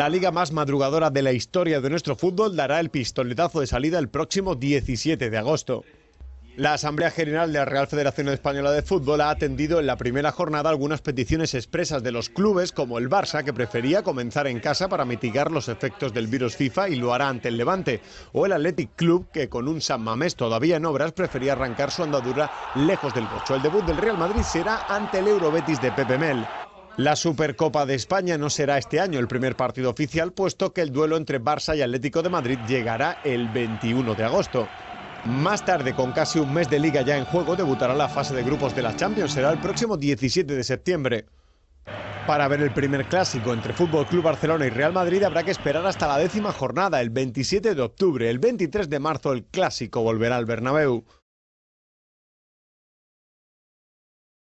La liga más madrugadora de la historia de nuestro fútbol dará el pistoletazo de salida el próximo 17 de agosto. La Asamblea General de la Real Federación Española de Fútbol ha atendido en la primera jornada algunas peticiones expresas de los clubes, como el Barça, que prefería comenzar en casa para mitigar los efectos del virus FIFA y lo hará ante el Levante, o el Athletic Club, que con un San Mamés todavía en obras prefería arrancar su andadura lejos del pocho El debut del Real Madrid será ante el Eurobetis de Pepe Mel. La Supercopa de España no será este año el primer partido oficial, puesto que el duelo entre Barça y Atlético de Madrid llegará el 21 de agosto. Más tarde, con casi un mes de liga ya en juego, debutará la fase de grupos de la Champions. Será el próximo 17 de septiembre. Para ver el primer clásico entre Fútbol Club Barcelona y Real Madrid habrá que esperar hasta la décima jornada, el 27 de octubre. El 23 de marzo el clásico volverá al Bernabéu.